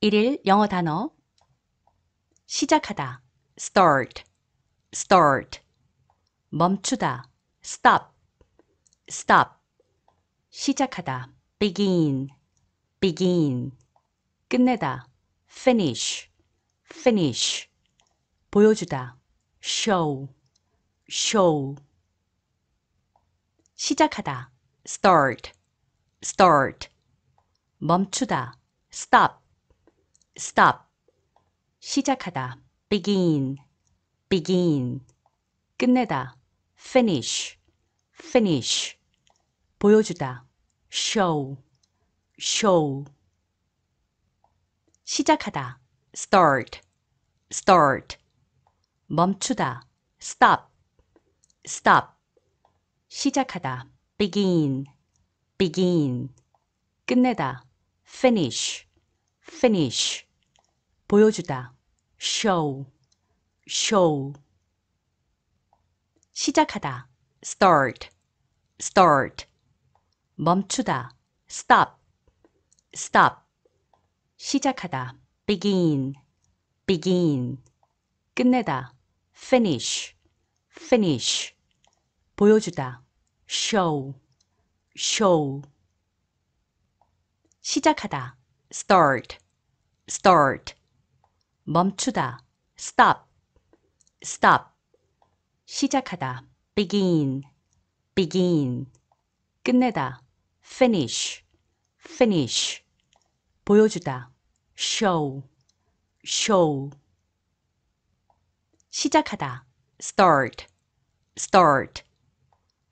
1일 영어 단어 시작하다 start start 멈추다 stop stop 시작하다 begin begin 끝내다 finish finish 보여주다 show show 시작하다 start start 멈추다 stop stop 시작하다 begin begin 끝내다 finish finish 보여주다 show show 시작하다 start start 멈추다 stop stop 시작하다 begin begin 끝내다 finish finish 보여주다. show, show. 시작하다. start, start. 멈추다. stop, stop. 시작하다. begin, begin. 끝내다. finish, finish. 보여주다. show, show. 시작하다. start, start. 멈추다 stop stop 시작하다 begin begin 끝내다 finish finish 보여주다 show show 시작하다 start start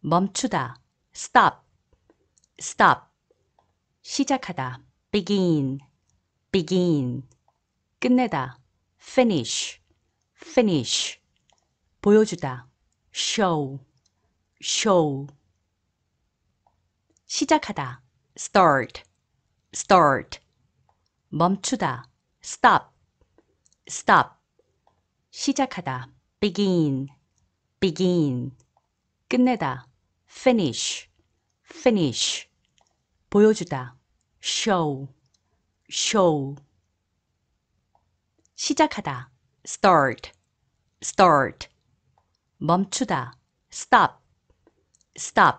멈추다 stop stop 시작하다 begin begin 끝내다 finish, finish. 보여주다. show, show. 시작하다. start, start. 멈추다. stop, stop. 시작하다. begin, begin. 끝내다. finish, finish. 보여주다. show, show. 시작하다 start start 멈추다 stop stop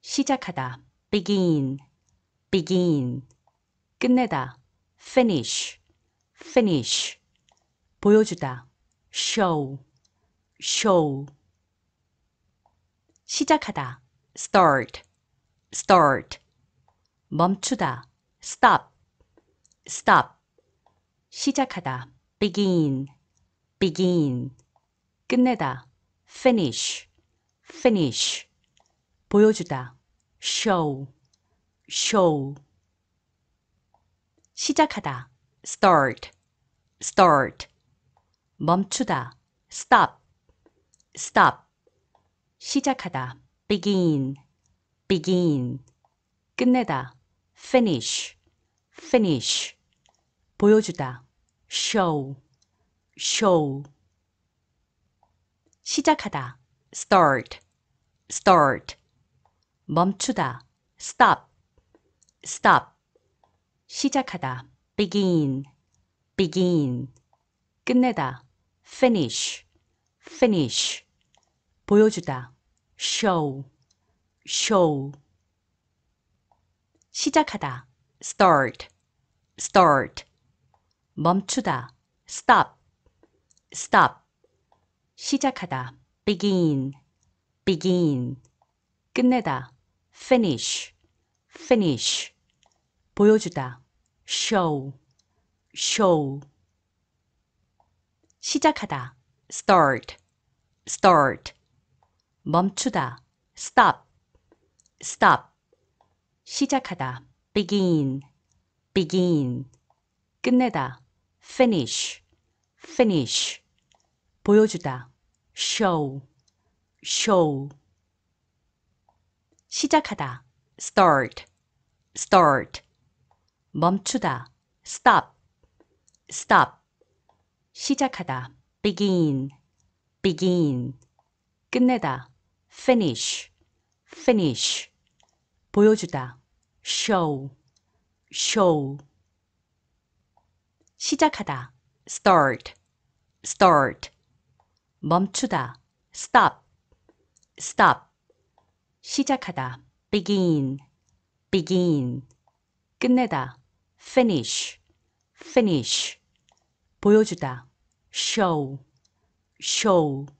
시작하다 begin begin 끝내다 finish finish 보여주다 show show 시작하다 start start 멈추다 stop stop 시작하다 begin begin 끝내다 finish finish 보여주다 show show 시작하다 start start 멈추다 stop stop 시작하다 begin begin 끝내다 finish finish 보여주다. show, show. 시작하다. start, start. 멈추다. stop, stop. 시작하다. begin, begin. 끝내다. finish, finish. 보여주다. show, show. 시작하다. start, start. 멈추다 stop stop 시작하다 begin begin 끝내다 finish finish 보여주다 show show 시작하다 start start 멈추다 stop stop 시작하다 begin begin 끝내다 finish, finish. 보여주다. show, show. 시작하다. start, start. 멈추다. stop, stop. 시작하다. begin, begin. 끝내다. finish, finish. 보여주다. show, show. 시작하다 start start 멈추다 stop stop 시작하다 begin begin 끝내다 finish finish 보여주다 show show